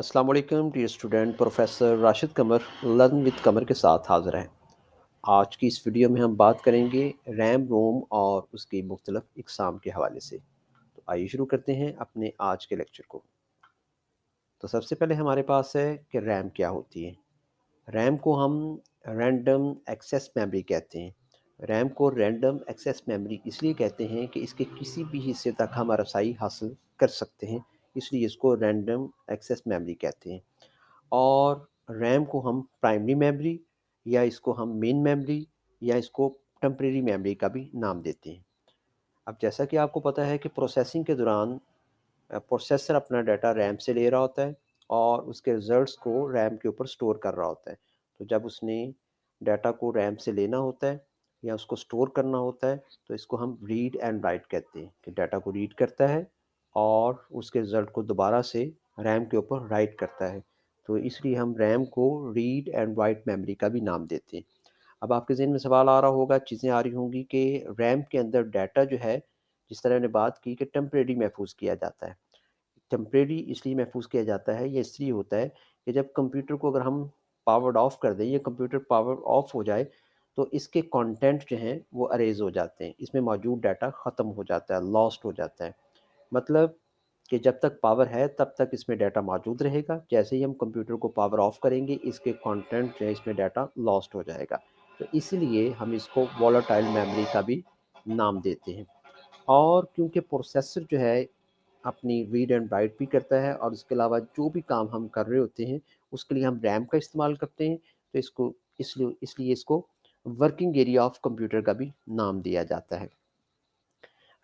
अस्सलाम वालेकुम dear student professor Rashid Qamar learn with Qamar के साथ हाजिर हैं आज की इस वीडियो में हम बात करेंगे रैम रोम और उसकी मुख्तलफ इकसाम के हवाले से तो आइए शुरू करते हैं अपने आज के लेक्चर को तो सबसे पहले हमारे पास है कि रैम क्या होती है रैम को हम रैंडम एक्सेस मेमोरी कहते हैं रैम को रैंडम एक्सेस मेमोरी इसलिए कहते हैं कि इसके किसी भी हिस्से तक हम रसाई हासिल कर सकते हैं इसलिए इसको रैंडम एक्सेस मेमोरी कहते हैं और रैम को हम प्राइमरी मेमोरी या इसको हम मेन मेमोरी या इसको टम्प्रेरी मेमोरी का भी नाम देते हैं अब जैसा कि आपको पता है कि प्रोसेसिंग के दौरान प्रोसेसर अपना डाटा रैम से ले रहा होता है और उसके रिजल्ट्स को रैम के ऊपर स्टोर कर रहा होता है तो जब उसने डाटा को रैम से लेना होता है या उसको स्टोर करना होता है तो इसको हम रीड एंड राइट कहते हैं कि डाटा को रीड करता है और उसके रिज़ल्ट को दोबारा से रैम के ऊपर राइट करता है तो इसलिए हम रैम को रीड एंड राइट मेमोरी का भी नाम देते हैं अब आपके जहन में सवाल आ रहा होगा चीज़ें आ रही होंगी कि रैम के अंदर डाटा जो है जिस तरह ने बात की कि टेम्परेरी महफूज किया जाता है टेम्परेरी इसलिए महफूज किया जाता है यह इसलिए होता है कि जब कंप्यूटर को अगर हम पावर्ड ऑफ कर दें या कंप्यूटर पावर ऑफ हो जाए तो इसके कंटेंट जो हैं वो अरेज हो जाते हैं इसमें मौजूद डाटा ख़त्म हो जाता है लॉस्ट हो जाता है मतलब कि जब तक पावर है तब तक इसमें डाटा मौजूद रहेगा जैसे ही हम कंप्यूटर को पावर ऑफ करेंगे इसके कंटेंट जो है इसमें डाटा लॉस्ट हो जाएगा तो इसलिए हम इसको वॉलाटाइल मेमोरी का भी नाम देते हैं और क्योंकि प्रोसेसर जो है अपनी रीड एंड राइट भी करता है और इसके अलावा जो भी काम हम कर रहे होते हैं उसके लिए हम रैम का इस्तेमाल करते हैं तो इसको इसलिए इसलिए इसको वर्किंग एरिया ऑफ कंप्यूटर का भी नाम दिया जाता है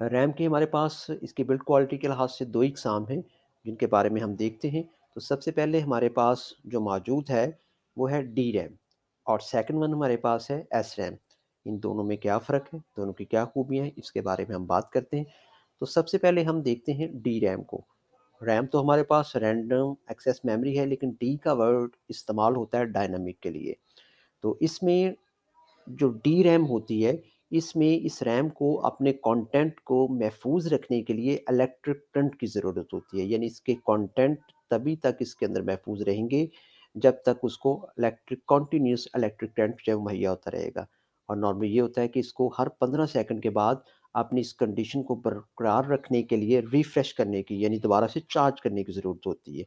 रैम के हमारे पास इसकी बिल्ड क्वालिटी के लिहाज से दो इकसाम हैं जिनके बारे में हम देखते हैं तो सबसे पहले हमारे पास जो मौजूद है वो है डी रैम और सेकेंड वन हमारे पास है एस रैम इन दोनों में क्या फ़र्क है दोनों की क्या खूबियाँ हैं इसके बारे में हम बात करते हैं तो सबसे पहले हम देखते हैं डी रैम को रैम तो हमारे पास रैंडम एक्सेस मेमोरी है लेकिन डी का वर्ड इस्तेमाल होता है डायनामिक के लिए तो इसमें जो डी रैम होती है इसमें इस रैम को अपने कंटेंट को महफूज रखने के लिए इलेक्ट्रिक करंट की ज़रूरत होती है यानी इसके कंटेंट तभी तक इसके अंदर महफूज रहेंगे जब तक उसको इलेक्ट्रिक कॉन्टीन्यूस इलेक्ट्रिक करंट जो मुहैया होता रहेगा और नॉर्मल ये होता है कि इसको हर पंद्रह सेकेंड के बाद अपनी इस कंडीशन को बरकरार रखने के लिए रिफ़्रेश करने की यानी दोबारा से चार्ज करने की ज़रूरत होती है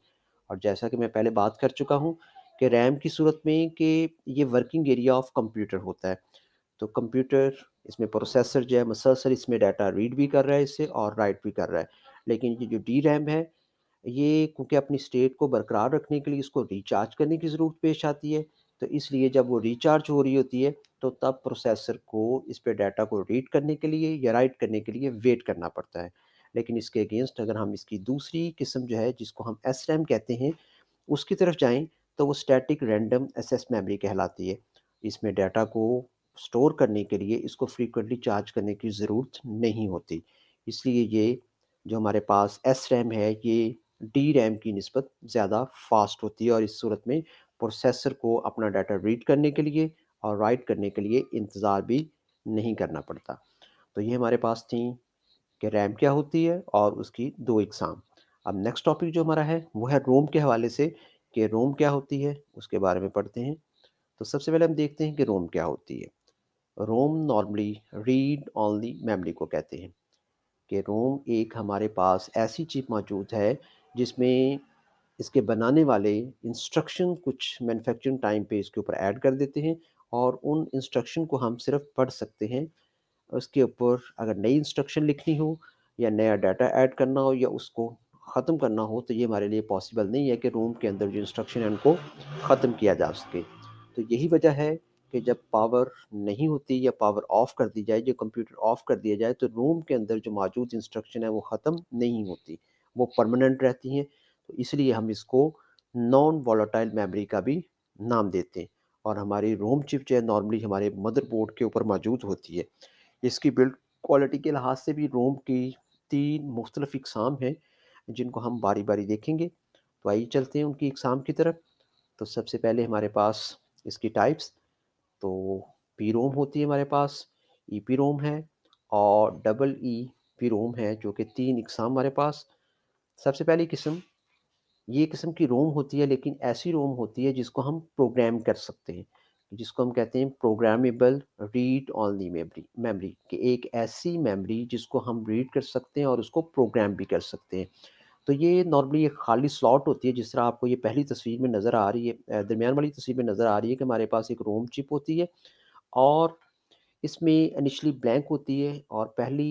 और जैसा कि मैं पहले बात कर चुका हूँ कि रैम की सूरत में कि ये वर्किंग एरिया ऑफ कंप्यूटर होता है तो कंप्यूटर इसमें प्रोसेसर जो है मुसलसल इसमें डाटा रीड भी कर रहा है इससे और राइट भी कर रहा है लेकिन ये जो डी रैम है ये क्योंकि अपनी स्टेट को बरकरार रखने के लिए इसको रिचार्ज करने की ज़रूरत पेश आती है तो इसलिए जब वो रिचार्ज हो रही होती है तो तब प्रोसेसर को इस पर डाटा को रीड करने के लिए या राइट करने के लिए वेट करना पड़ता है लेकिन इसके अगेंस्ट अगर हम इसकी दूसरी किस्म जो है जिसको हम एस रैम कहते हैं उसकी तरफ जाएँ तो वो स्टैटिक रैंडम एस मेमोरी कहलाती है इसमें डाटा को स्टोर करने के लिए इसको फ्रीक्वेंटली चार्ज करने की ज़रूरत नहीं होती इसलिए ये जो हमारे पास एस रैम है ये डी रैम की नस्बत ज़्यादा फास्ट होती है और इस सूरत में प्रोसेसर को अपना डाटा रीड करने के लिए और राइट करने के लिए इंतज़ार भी नहीं करना पड़ता तो ये हमारे पास थी कि रैम क्या होती है और उसकी दो एग्ज़ाम अब नेक्स्ट टॉपिक जो हमारा है वो है रोम के हवाले से कि रोम क्या होती है उसके बारे में पढ़ते हैं तो सबसे पहले हम देखते हैं कि रोम क्या होती है ROM normally read only memory को कहते हैं कि रोम एक हमारे पास ऐसी चिप मौजूद है जिसमें इसके बनाने वाले इंस्ट्रक्शन कुछ मैन्युफैक्चरिंग टाइम पे इसके ऊपर ऐड कर देते हैं और उन इंस्ट्रक्शन को हम सिर्फ पढ़ सकते हैं उसके ऊपर अगर नई इंस्ट्रक्शन लिखनी हो या नया डाटा ऐड करना हो या उसको ख़त्म करना हो तो ये हमारे लिए पॉसिबल नहीं है कि रोम के अंदर जो इंस्ट्रक्शन है उनको ख़त्म किया जा सके तो यही वजह है कि जब पावर नहीं होती या पावर ऑफ कर दी जाए या कंप्यूटर ऑफ कर दिया जाए तो रोम के अंदर जो मौजूद इंस्ट्रक्शन है वो ख़त्म नहीं होती वो परमानेंट रहती हैं तो इसलिए हम इसको नॉन वॉलाटाइल मेमोरी का भी नाम देते हैं और हमारी रोम चिप जो है नॉर्मली हमारे मदरबोर्ड के ऊपर मौजूद होती है इसकी बिल्ड क्वालिटी के लिहाज से भी रोम की तीन मुख्तलफ इकसाम हैं जिनको हम बारी बारी देखेंगे तो आइए चलते हैं उनकी इकसाम की तरफ तो सबसे पहले हमारे पास इसकी टाइप्स तो पी रोम होती है हमारे पास ई पी रोम है और डबल ई पी रोम है जो कि तीन इकसाम हमारे पास सबसे पहली किस्म ये किस्म की रोम होती है लेकिन ऐसी रोम होती है जिसको हम प्रोग्राम कर सकते हैं जिसको हम कहते हैं programmable read only memory memory कि एक ऐसी मेमरी जिसको हम रीड कर सकते हैं और उसको प्रोग्राम भी कर सकते हैं तो ये नॉर्मली एक खाली स्लॉट होती है जिस तरह आपको ये पहली तस्वीर में नज़र आ रही है दरमियान वाली तस्वीर में नज़र आ रही है कि हमारे पास एक रोम चिप होती है और इसमें इनिशली ब्लैंक होती है और पहली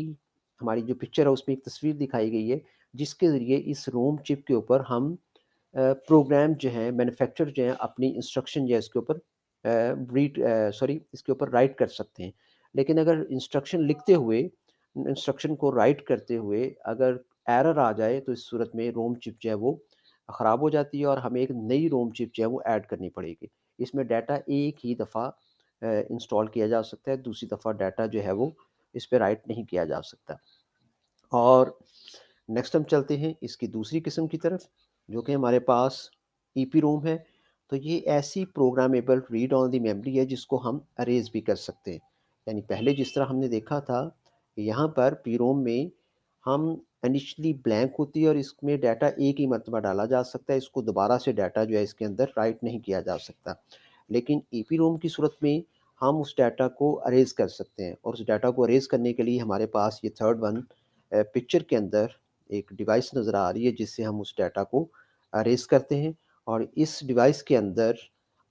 हमारी जो पिक्चर है उसमें एक तस्वीर दिखाई गई है जिसके ज़रिए इस रोम चिप के ऊपर हम प्रोग्राम जो हैं मैनुफेक्चर जो है अपनी इंस्ट्रक्शन जो है इसके ऊपर रीड सॉरी इसके ऊपर राइट कर सकते हैं लेकिन अगर इंस्ट्रक्शन लिखते हुए इंस्ट्रक्शन को राइट करते हुए अगर एरर आ जाए तो इस सूरत में रोम चिप जो है वो ख़राब हो जाती है और हमें एक नई रोम चिप जो है वो ऐड करनी पड़ेगी इसमें डाटा एक ही दफ़ा इंस्टॉल किया जा सकता है दूसरी दफ़ा डाटा जो है वो इस पर राइट नहीं किया जा सकता और नेक्स्ट हम चलते हैं इसकी दूसरी किस्म की तरफ जो कि हमारे पास ई e पी रोम है तो ये ऐसी programmable read only memory है जिसको हम अरेज भी कर सकते हैं यानी पहले जिस तरह हमने देखा था यहाँ पर पी रोम में हम इनिशली ब्लैंक होती है और इसमें डाटा एक ही मरतबा डाला जा सकता है इसको दोबारा से डाटा जो है इसके अंदर राइट नहीं किया जा सकता लेकिन ए पी रोम की सूरत में हम उस डाटा को अरेज कर सकते हैं और उस डाटा को अरेज करने के लिए हमारे पास ये थर्ड वन पिक्चर के अंदर एक डिवाइस नज़र आ रही है जिससे हम उस डाटा को अरेज करते हैं और इस डिवाइस के अंदर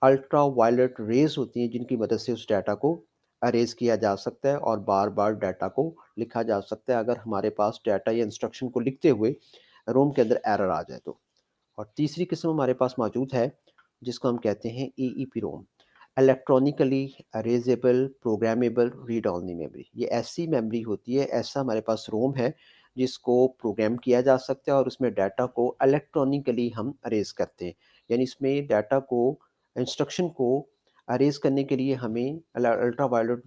अल्ट्रा वायलेट रेज होती हैं जिनकी मदद से उस डाटा को अरेज किया जा सकता है और बार बार डाटा को लिखा जा सकता है अगर हमारे पास डाटा या इंस्ट्रक्शन को लिखते हुए रोम के अंदर एरर आ जाए तो और तीसरी किस्म हमारे पास मौजूद है जिसको हम कहते हैं E P ROM electronically erasable programmable read only memory ये ऐसी मेमोरी होती है ऐसा हमारे पास रोम है जिसको प्रोग्राम किया जा सकता है और उसमें डाटा को इलेक्ट्रॉनिकली हम अरेज करते हैं यानी इसमें डाटा को इंस्ट्रक्शन को अरेज करने के लिए हमें अल्ट्रा वायलट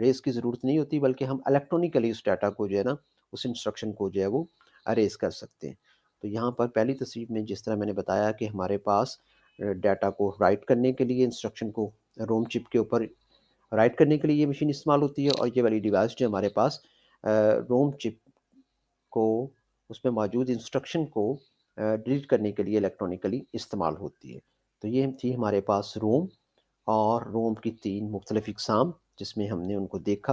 रेज की ज़रूरत नहीं होती बल्कि हम इलेक्ट्रॉनिकली उस डाटा को जो है ना उस इंस्ट्रक्शन को जो है वो अरेज कर सकते हैं तो यहाँ पर पहली तस्वीर में जिस तरह मैंने बताया कि हमारे पास डाटा को राइट करने के लिए इंस्ट्रक्शन को रोम चिप के ऊपर राइट करने के लिए ये मशीन इस्तेमाल होती है और ये वाली डिवाइस जो हमारे पास रोम चिप को उसमें मौजूद इंस्ट्रक्शन को डिलीट करने के लिए इलेक्ट्रॉनिकली इस्तेमाल होती है तो ये थी हमारे पास रोम और रोम की तीन मुख्तलिफ इकसाम जिसमें हमने उनको देखा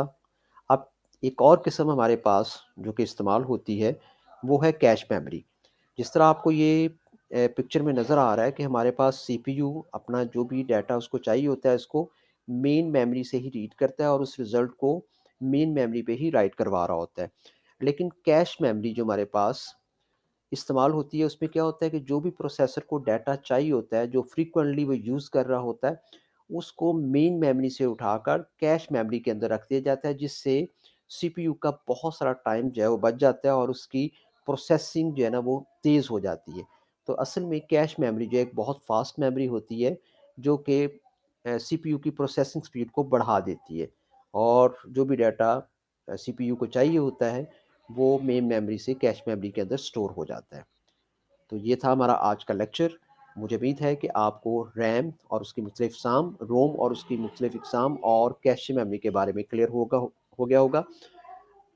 अब एक और किस्म हमारे पास जो कि इस्तेमाल होती है वो है कैश मेमोरी जिस तरह आपको ये पिक्चर में नज़र आ रहा है कि हमारे पास सीपीयू अपना जो भी डाटा उसको चाहिए होता है इसको मेन मेमोरी से ही रीड करता है और उस रिज़ल्ट को मेन मेमोरी पे ही राइट करवा रहा होता है लेकिन कैश मेमोरी जो हमारे पास इस्तेमाल होती है उसमें क्या होता है कि जो भी प्रोसेसर को डाटा चाहिए होता है जो फ्रीक्वेंटली वो यूज़ कर रहा होता है उसको मेन मेमोरी से उठाकर कैश मेमोरी के अंदर रख दिया जाता है जिससे सीपीयू का बहुत सारा टाइम जो है वो बच जाता है और उसकी प्रोसेसिंग जो है ना वो तेज़ हो जाती है तो असल में कैश मेमोरी जो है एक बहुत फास्ट मेमोरी होती है जो कि सीपीयू की प्रोसेसिंग स्पीड को बढ़ा देती है और जो भी डाटा सीपीयू को चाहिए होता है वो मेन मेमोरी से कैश मेमोरी के अंदर स्टोर हो जाता है तो ये था हमारा आज का लेक्चर मुझे उम्मीद है कि आपको रैम और उसकी मुख्तलि इकसाम रोम और उसकी मुख्तलि इकसाम और कैश मेमरी के बारे में क्लियर होगा हो गया होगा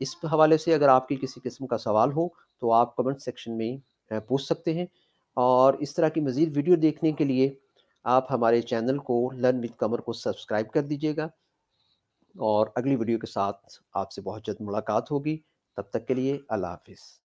इस हवाले से अगर आपकी किसी किस्म का सवाल हो तो आप कमेंट सेक्शन में पूछ सकते हैं और इस तरह की मज़ीद वीडियो देखने के लिए आप हमारे चैनल को लर्न विद कमर को सब्सक्राइब कर दीजिएगा और अगली वीडियो के साथ आपसे बहुत जल्द मुलाकात होगी तब तक के लिए अल्लाह हाफिज़